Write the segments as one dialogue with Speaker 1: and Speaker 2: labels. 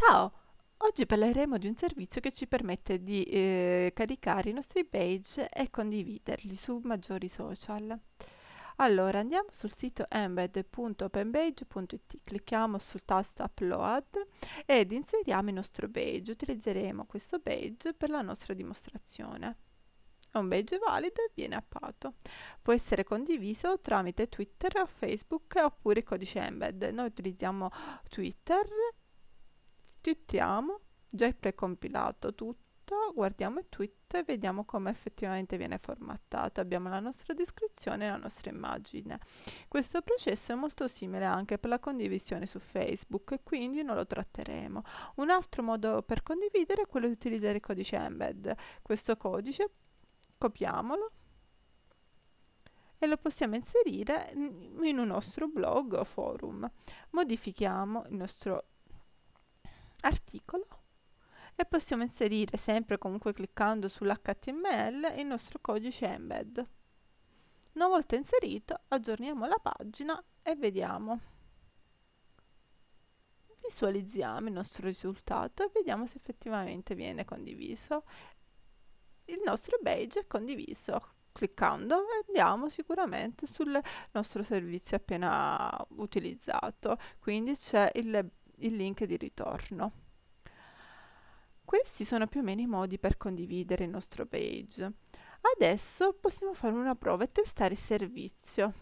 Speaker 1: Ciao, oggi parleremo di un servizio che ci permette di eh, caricare i nostri page e condividerli su maggiori social. Allora andiamo sul sito embed.openpage.it, clicchiamo sul tasto upload ed inseriamo il nostro page, utilizzeremo questo page per la nostra dimostrazione. È un page valido e viene appato. Può essere condiviso tramite Twitter o Facebook oppure codice embed. Noi utilizziamo Twitter twittiamo, già è precompilato tutto, guardiamo il tweet e vediamo come effettivamente viene formattato. Abbiamo la nostra descrizione e la nostra immagine. Questo processo è molto simile anche per la condivisione su Facebook e quindi non lo tratteremo. Un altro modo per condividere è quello di utilizzare il codice embed. Questo codice copiamolo e lo possiamo inserire in un nostro blog o forum. Modifichiamo il nostro articolo e possiamo inserire sempre comunque cliccando sull'HTML il nostro codice embed. Una volta inserito aggiorniamo la pagina e vediamo. Visualizziamo il nostro risultato e vediamo se effettivamente viene condiviso. Il nostro badge è condiviso cliccando andiamo sicuramente sul nostro servizio appena utilizzato quindi c'è il il link di ritorno. Questi sono più o meno i modi per condividere il nostro page. Adesso possiamo fare una prova e testare il servizio.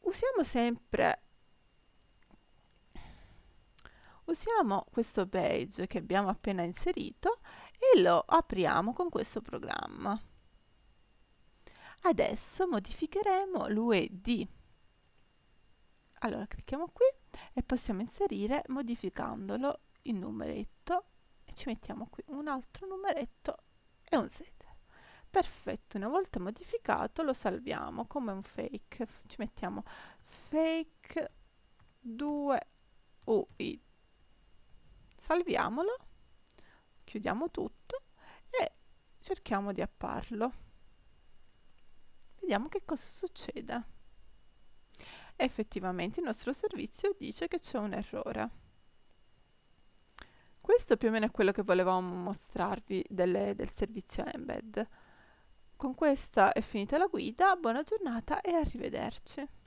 Speaker 1: Usiamo sempre usiamo questo page che abbiamo appena inserito e lo apriamo con questo programma. Adesso modificheremo l'UED. Allora clicchiamo qui e possiamo inserire modificandolo il numeretto e ci mettiamo qui un altro numeretto e un setter. Perfetto, una volta modificato lo salviamo come un fake. Ci mettiamo fake 2 UI. Salviamolo, chiudiamo tutto e cerchiamo di apparlo. Vediamo che cosa succede effettivamente il nostro servizio dice che c'è un errore. Questo più o meno è quello che volevamo mostrarvi delle, del servizio embed. Con questa è finita la guida, buona giornata e arrivederci.